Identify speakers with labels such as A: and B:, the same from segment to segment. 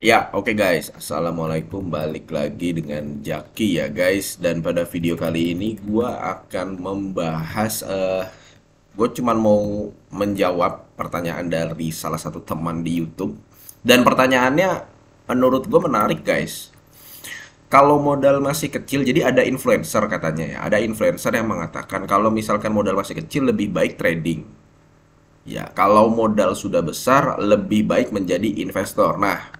A: Ya, oke guys. Assalamualaikum. Balik lagi dengan Jaki ya guys. Dan pada video kali ini gue akan membahas uh, eh, gue cuman mau menjawab pertanyaan dari salah satu teman di YouTube. Dan pertanyaannya menurut gue menarik guys. Kalau modal masih kecil, jadi ada influencer katanya ya. Ada influencer yang mengatakan kalau misalkan modal masih kecil lebih baik trading. Ya, kalau modal sudah besar lebih baik menjadi investor. Nah,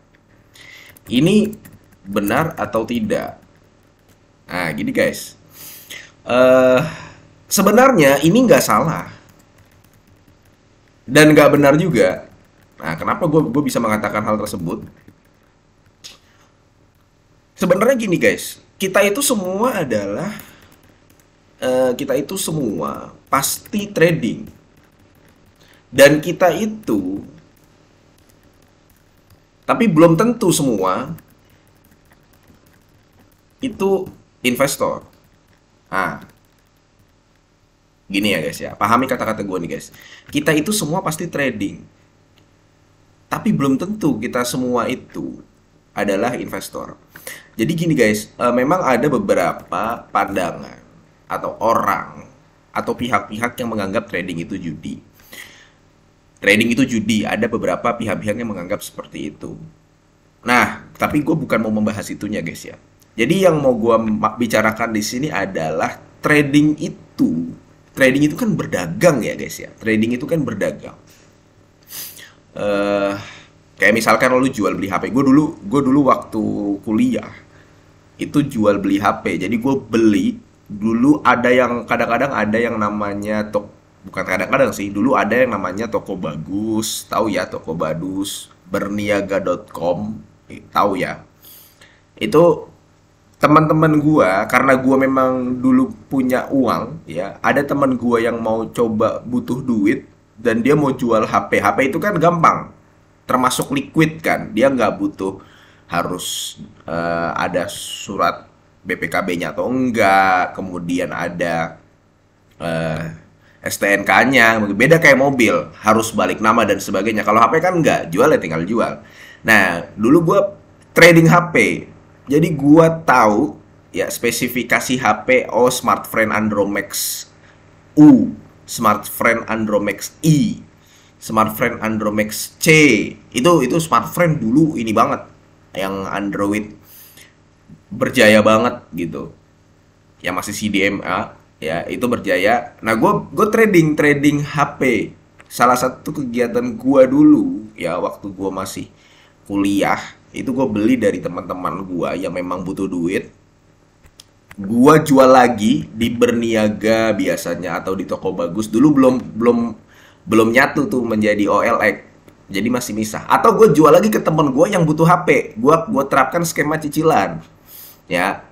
A: ini benar atau tidak. Nah, gini guys. Uh, sebenarnya ini nggak salah. Dan nggak benar juga. Nah, kenapa gue bisa mengatakan hal tersebut? Sebenarnya gini guys, kita itu semua adalah uh, kita itu semua pasti trading. Dan kita itu tapi belum tentu semua itu investor. Ah, gini ya guys ya, pahami kata-kata gue nih guys. Kita itu semua pasti trading, tapi belum tentu kita semua itu adalah investor. Jadi gini guys, eh, memang ada beberapa pandangan atau orang atau pihak-pihak yang menganggap trading itu judi trading itu judi. Ada beberapa pihak-pihak yang menganggap seperti itu. Nah, tapi gue bukan mau membahas itunya guys ya. Jadi yang mau gue bicarakan di sini adalah trading itu. Trading itu kan berdagang ya guys ya. Trading itu kan berdagang. Uh, kayak misalkan lo jual beli HP. Gue dulu, gue dulu waktu kuliah itu jual beli HP. Jadi gue beli dulu ada yang kadang-kadang ada yang namanya tok bukan kadang-kadang sih dulu ada yang namanya toko bagus tahu ya toko bagus berniaga.com tahu ya itu teman-teman gua karena gua memang dulu punya uang ya ada teman gua yang mau coba butuh duit dan dia mau jual HP HP itu kan gampang termasuk liquid kan dia nggak butuh harus uh, ada surat BPKB-nya atau enggak kemudian ada uh, STNK-nya, beda kayak mobil, harus balik nama dan sebagainya. Kalau HP kan nggak, jual ya tinggal jual. Nah, dulu gue trading HP, jadi gue tahu ya spesifikasi HP, oh smartphone Andromax U, smartphone Andromax I, smartphone Andromax C, itu itu smartphone dulu ini banget, yang Android berjaya banget gitu, yang masih CDMA ya itu berjaya nah gue gue trading trading HP salah satu kegiatan gue dulu ya waktu gue masih kuliah itu gue beli dari teman-teman gue yang memang butuh duit gue jual lagi di berniaga biasanya atau di toko bagus dulu belum belum belum nyatu tuh menjadi OLX jadi masih misah atau gue jual lagi ke teman gue yang butuh HP gue gue terapkan skema cicilan ya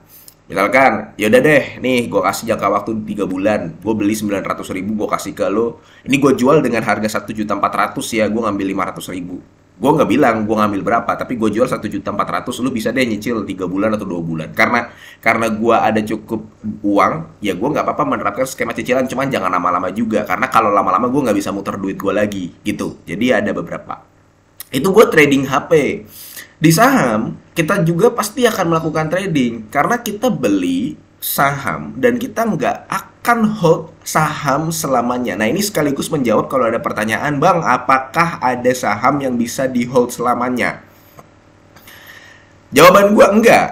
A: Misalkan, yaudah deh, nih gue kasih jangka waktu 3 bulan, gue beli 900 ribu, gue kasih ke lo. Ini gue jual dengan harga 1 juta 400 ya, gue ngambil 500 ribu. Gue nggak bilang gue ngambil berapa, tapi gue jual 1 juta 400, lo bisa deh nyicil 3 bulan atau 2 bulan. Karena karena gue ada cukup uang, ya gue nggak apa-apa menerapkan skema cicilan, cuman jangan lama-lama juga. Karena kalau lama-lama gue nggak bisa muter duit gue lagi, gitu. Jadi ada beberapa. Itu gue trading HP di saham, kita juga pasti akan melakukan trading karena kita beli saham dan kita nggak akan hold saham selamanya. Nah ini sekaligus menjawab kalau ada pertanyaan, Bang, apakah ada saham yang bisa di hold selamanya? Jawaban gue enggak.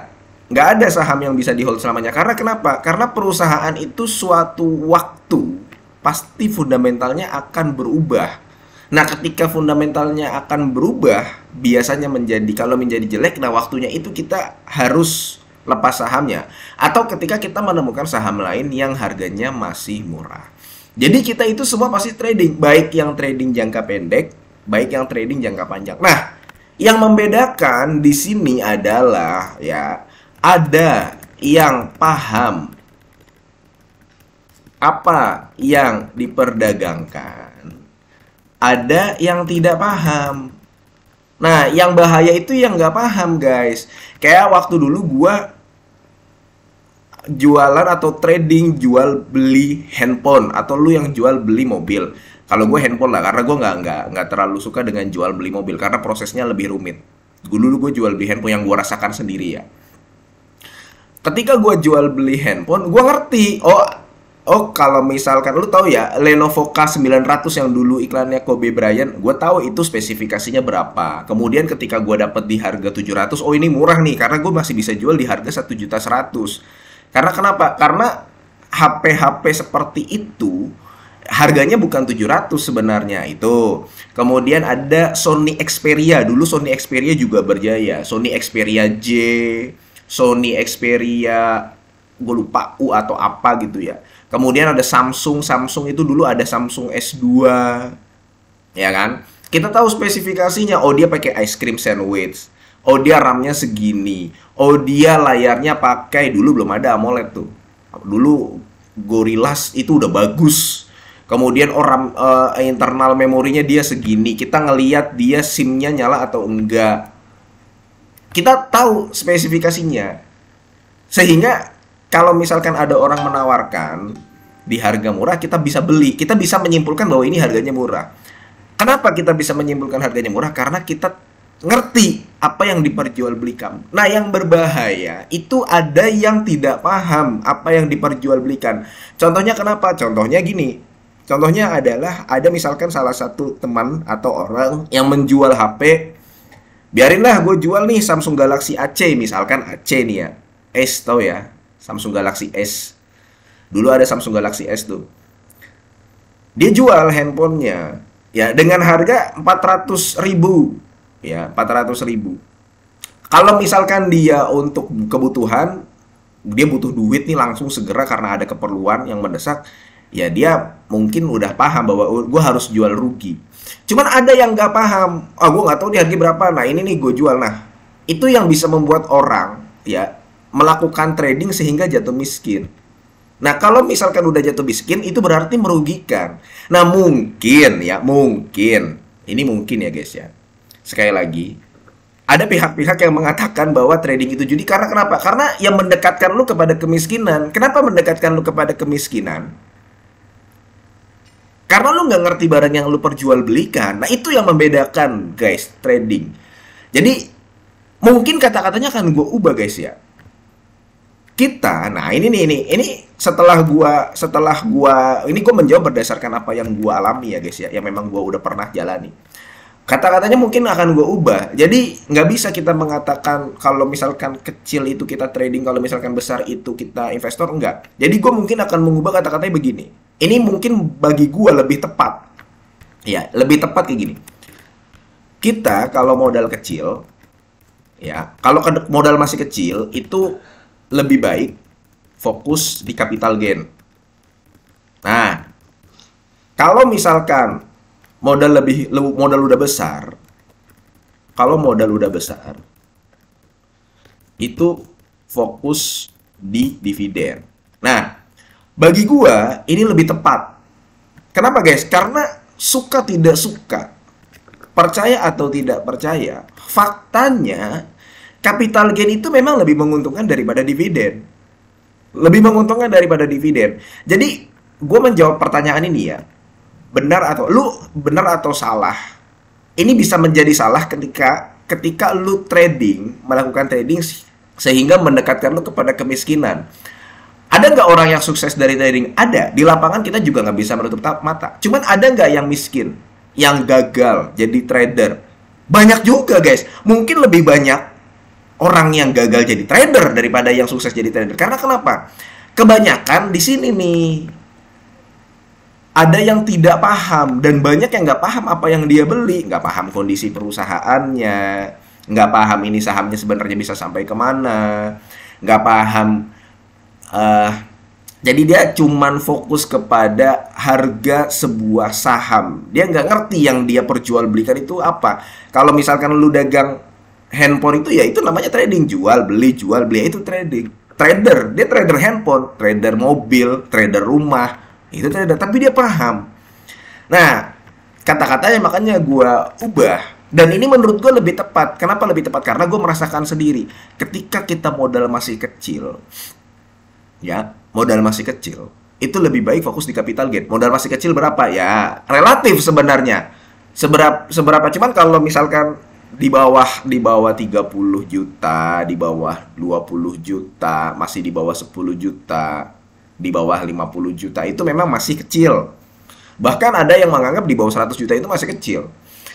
A: Nggak ada saham yang bisa di hold selamanya. Karena kenapa? Karena perusahaan itu suatu waktu pasti fundamentalnya akan berubah Nah, ketika fundamentalnya akan berubah, biasanya menjadi kalau menjadi jelek, nah waktunya itu kita harus lepas sahamnya atau ketika kita menemukan saham lain yang harganya masih murah. Jadi kita itu semua pasti trading, baik yang trading jangka pendek, baik yang trading jangka panjang. Nah, yang membedakan di sini adalah ya ada yang paham apa yang diperdagangkan ada yang tidak paham. Nah, yang bahaya itu yang nggak paham, guys. Kayak waktu dulu gue jualan atau trading jual beli handphone atau lu yang jual beli mobil. Kalau gue handphone lah, karena gue nggak nggak nggak terlalu suka dengan jual beli mobil karena prosesnya lebih rumit. Gue dulu gue jual beli handphone yang gue rasakan sendiri ya. Ketika gue jual beli handphone, gue ngerti. Oh, Oh kalau misalkan lu tahu ya Lenovo K900 yang dulu iklannya Kobe Bryant, gue tahu itu spesifikasinya berapa. Kemudian ketika gue dapet di harga 700, oh ini murah nih karena gue masih bisa jual di harga satu juta seratus. Karena kenapa? Karena HP-HP seperti itu harganya bukan 700 sebenarnya itu. Kemudian ada Sony Xperia. Dulu Sony Xperia juga berjaya. Sony Xperia J, Sony Xperia gue lupa U atau apa gitu ya Kemudian ada Samsung, Samsung itu dulu ada Samsung S2, ya kan? Kita tahu spesifikasinya, oh dia pakai ice cream sandwich, oh dia RAM-nya segini, oh dia layarnya pakai, dulu belum ada AMOLED tuh. Dulu Gorillas itu udah bagus. Kemudian orang oh, uh, eh, internal memorinya dia segini. Kita ngeliat dia SIM-nya nyala atau enggak. Kita tahu spesifikasinya. Sehingga kalau misalkan ada orang menawarkan di harga murah kita bisa beli kita bisa menyimpulkan bahwa ini harganya murah kenapa kita bisa menyimpulkan harganya murah karena kita ngerti apa yang diperjualbelikan nah yang berbahaya itu ada yang tidak paham apa yang diperjualbelikan contohnya kenapa contohnya gini contohnya adalah ada misalkan salah satu teman atau orang yang menjual HP biarinlah gue jual nih Samsung Galaxy AC misalkan AC nih ya S tau ya Samsung Galaxy S. Dulu ada Samsung Galaxy S tuh. Dia jual handphonenya ya dengan harga 400 ribu ya 400 ribu kalau misalkan dia untuk kebutuhan dia butuh duit nih langsung segera karena ada keperluan yang mendesak ya dia mungkin udah paham bahwa oh, gue harus jual rugi cuman ada yang nggak paham oh ah, gue nggak tahu di harga berapa nah ini nih gue jual nah itu yang bisa membuat orang ya melakukan trading sehingga jatuh miskin. Nah, kalau misalkan udah jatuh miskin, itu berarti merugikan. Nah, mungkin ya, mungkin. Ini mungkin ya, guys ya. Sekali lagi, ada pihak-pihak yang mengatakan bahwa trading itu judi karena kenapa? Karena yang mendekatkan lu kepada kemiskinan. Kenapa mendekatkan lu kepada kemiskinan? Karena lu nggak ngerti barang yang lu perjualbelikan. Nah, itu yang membedakan, guys, trading. Jadi, mungkin kata-katanya akan gue ubah, guys ya kita nah ini nih ini ini setelah gua setelah gua ini gua menjawab berdasarkan apa yang gua alami ya guys ya yang memang gua udah pernah jalani kata-katanya mungkin akan gua ubah. Jadi nggak bisa kita mengatakan kalau misalkan kecil itu kita trading, kalau misalkan besar itu kita investor enggak. Jadi gua mungkin akan mengubah kata-katanya begini. Ini mungkin bagi gua lebih tepat. Ya, lebih tepat kayak gini. Kita kalau modal kecil, ya, kalau modal masih kecil itu lebih baik fokus di capital gain. Nah, kalau misalkan modal lebih modal udah besar, kalau modal udah besar, itu fokus di dividen. Nah, bagi gua ini lebih tepat. Kenapa guys? Karena suka tidak suka, percaya atau tidak percaya, faktanya capital gain itu memang lebih menguntungkan daripada dividen. Lebih menguntungkan daripada dividen. Jadi, gue menjawab pertanyaan ini ya. Benar atau lu benar atau salah? Ini bisa menjadi salah ketika ketika lu trading, melakukan trading sehingga mendekatkan lu kepada kemiskinan. Ada nggak orang yang sukses dari trading? Ada. Di lapangan kita juga nggak bisa menutup mata. Cuman ada nggak yang miskin, yang gagal jadi trader? Banyak juga guys. Mungkin lebih banyak orang yang gagal jadi trader daripada yang sukses jadi trader. Karena kenapa? Kebanyakan di sini nih ada yang tidak paham dan banyak yang nggak paham apa yang dia beli, nggak paham kondisi perusahaannya, nggak paham ini sahamnya sebenarnya bisa sampai kemana, nggak paham. Uh, jadi dia cuman fokus kepada harga sebuah saham. Dia nggak ngerti yang dia perjualbelikan itu apa. Kalau misalkan lu dagang handphone itu ya itu namanya trading jual beli jual beli itu trading trader dia trader handphone trader mobil trader rumah itu trader tapi dia paham nah kata-katanya makanya gue ubah dan ini menurut gue lebih tepat kenapa lebih tepat karena gue merasakan sendiri ketika kita modal masih kecil ya modal masih kecil itu lebih baik fokus di capital gain modal masih kecil berapa ya relatif sebenarnya seberapa seberapa cuman kalau misalkan di bawah di bawah 30 juta, di bawah 20 juta, masih di bawah 10 juta, di bawah 50 juta itu memang masih kecil. Bahkan ada yang menganggap di bawah 100 juta itu masih kecil.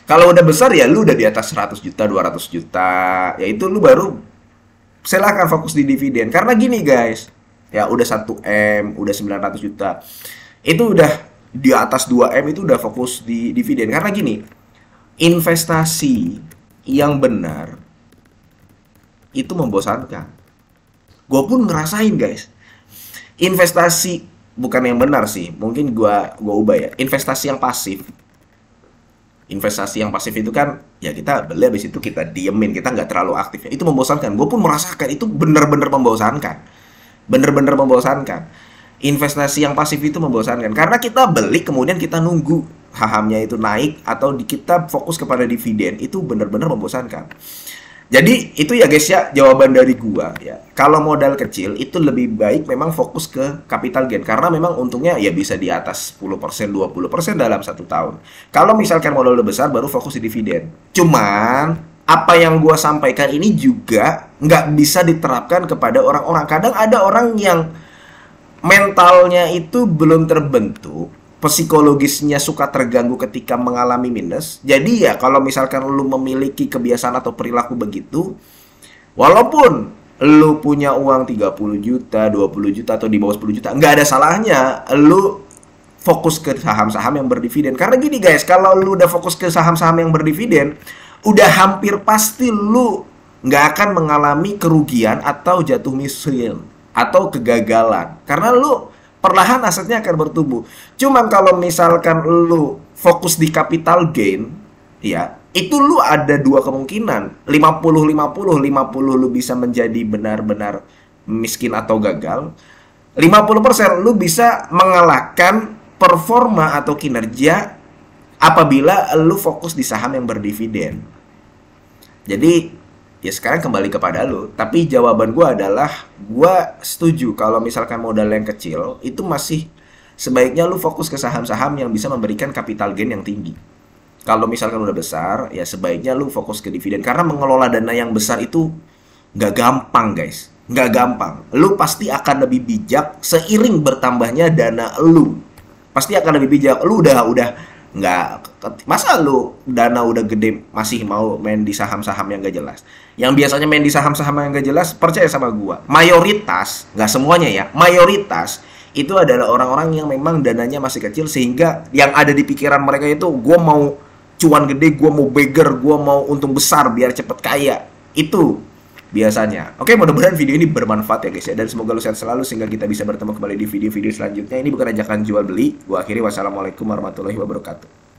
A: Kalau udah besar ya lu udah di atas 100 juta, 200 juta, ya itu lu baru silahkan fokus di dividen. Karena gini guys, ya udah 1M, udah 900 juta. Itu udah di atas 2M itu udah fokus di dividen. Karena gini, investasi yang benar itu membosankan. Gue pun ngerasain guys. Investasi bukan yang benar sih. Mungkin gue gua ubah ya. Investasi yang pasif. Investasi yang pasif itu kan ya kita beli habis itu kita diemin kita nggak terlalu aktif ya. itu membosankan gue pun merasakan itu benar-benar membosankan benar-benar membosankan investasi yang pasif itu membosankan karena kita beli kemudian kita nunggu Hahamnya itu naik atau di, kita fokus kepada dividen itu benar-benar membosankan. Jadi itu ya guys ya jawaban dari gua ya. Kalau modal kecil itu lebih baik memang fokus ke capital gain karena memang untungnya ya bisa di atas 10% 20% dalam satu tahun. Kalau misalkan modal lebih besar baru fokus di dividen. Cuman apa yang gua sampaikan ini juga nggak bisa diterapkan kepada orang-orang. Kadang ada orang yang mentalnya itu belum terbentuk psikologisnya suka terganggu ketika mengalami minus. Jadi ya kalau misalkan lu memiliki kebiasaan atau perilaku begitu, walaupun lu punya uang 30 juta, 20 juta atau di bawah 10 juta, nggak ada salahnya lu fokus ke saham-saham yang berdividen. Karena gini guys, kalau lu udah fokus ke saham-saham yang berdividen, udah hampir pasti lu nggak akan mengalami kerugian atau jatuh miskin atau kegagalan. Karena lu perlahan asetnya akan bertumbuh. Cuman kalau misalkan lu fokus di capital gain, ya, itu lu ada dua kemungkinan. 50 50 50 lu bisa menjadi benar-benar miskin atau gagal. 50% lu bisa mengalahkan performa atau kinerja apabila lu fokus di saham yang berdividen. Jadi ya sekarang kembali kepada lu tapi jawaban gue adalah gue setuju kalau misalkan modal yang kecil itu masih sebaiknya lu fokus ke saham-saham yang bisa memberikan capital gain yang tinggi kalau misalkan udah besar ya sebaiknya lu fokus ke dividen karena mengelola dana yang besar itu nggak gampang guys nggak gampang lu pasti akan lebih bijak seiring bertambahnya dana lu pasti akan lebih bijak lu udah udah nggak masa lu dana udah gede masih mau main di saham-saham yang gak jelas yang biasanya main di saham-saham yang gak jelas percaya sama gua mayoritas nggak semuanya ya mayoritas itu adalah orang-orang yang memang dananya masih kecil sehingga yang ada di pikiran mereka itu gua mau cuan gede gua mau beggar gua mau untung besar biar cepet kaya itu biasanya. Oke, mudah-mudahan video ini bermanfaat ya guys ya. Dan semoga lu sehat selalu sehingga kita bisa bertemu kembali di video-video selanjutnya. Ini bukan ajakan jual beli. Gue akhiri wassalamualaikum warahmatullahi wabarakatuh.